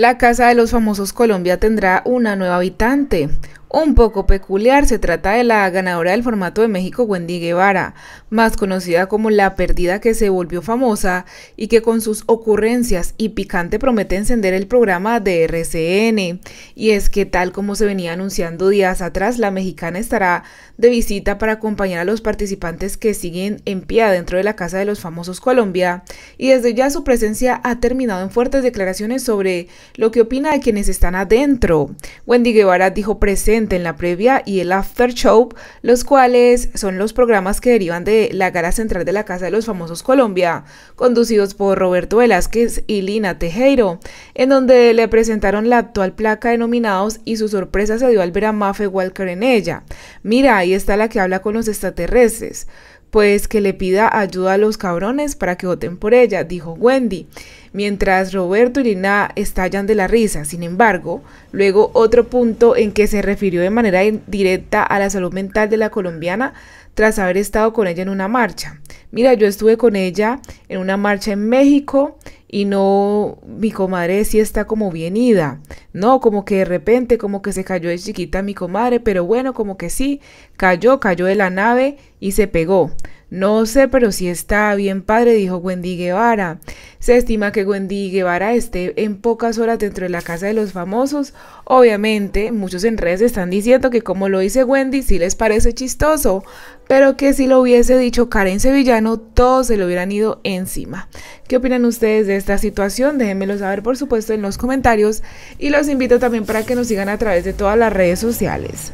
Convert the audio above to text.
La Casa de los Famosos Colombia tendrá una nueva habitante. Un poco peculiar se trata de la ganadora del formato de México Wendy Guevara, más conocida como la perdida que se volvió famosa y que con sus ocurrencias y picante promete encender el programa de RCN. Y es que tal como se venía anunciando días atrás, la mexicana estará de visita para acompañar a los participantes que siguen en pie dentro de la Casa de los Famosos Colombia y desde ya su presencia ha terminado en fuertes declaraciones sobre lo que opina de quienes están adentro. Wendy Guevara dijo presente en la previa y el after show, los cuales son los programas que derivan de la cara central de la Casa de los Famosos Colombia, conducidos por Roberto Velázquez y Lina Tejero, en donde le presentaron la actual placa de nominados y su sorpresa se dio al ver a maffe Walker en ella. Mira, ahí está la que habla con los extraterrestres pues que le pida ayuda a los cabrones para que voten por ella, dijo Wendy, mientras Roberto y Lina estallan de la risa. Sin embargo, luego otro punto en que se refirió de manera directa a la salud mental de la colombiana tras haber estado con ella en una marcha. Mira, yo estuve con ella en una marcha en México y no, mi comadre sí está como bien ida, ¿no? Como que de repente, como que se cayó de chiquita mi comadre, pero bueno, como que sí, cayó, cayó de la nave y se pegó. No sé, pero sí está bien padre, dijo Wendy Guevara. Se estima que Wendy Guevara esté en pocas horas dentro de la casa de los famosos. Obviamente, muchos en redes están diciendo que como lo dice Wendy, sí les parece chistoso, pero que si lo hubiese dicho Karen Sevillano, todos se lo hubieran ido encima. ¿Qué opinan ustedes de esta situación? Déjenmelo saber, por supuesto, en los comentarios y los invito también para que nos sigan a través de todas las redes sociales.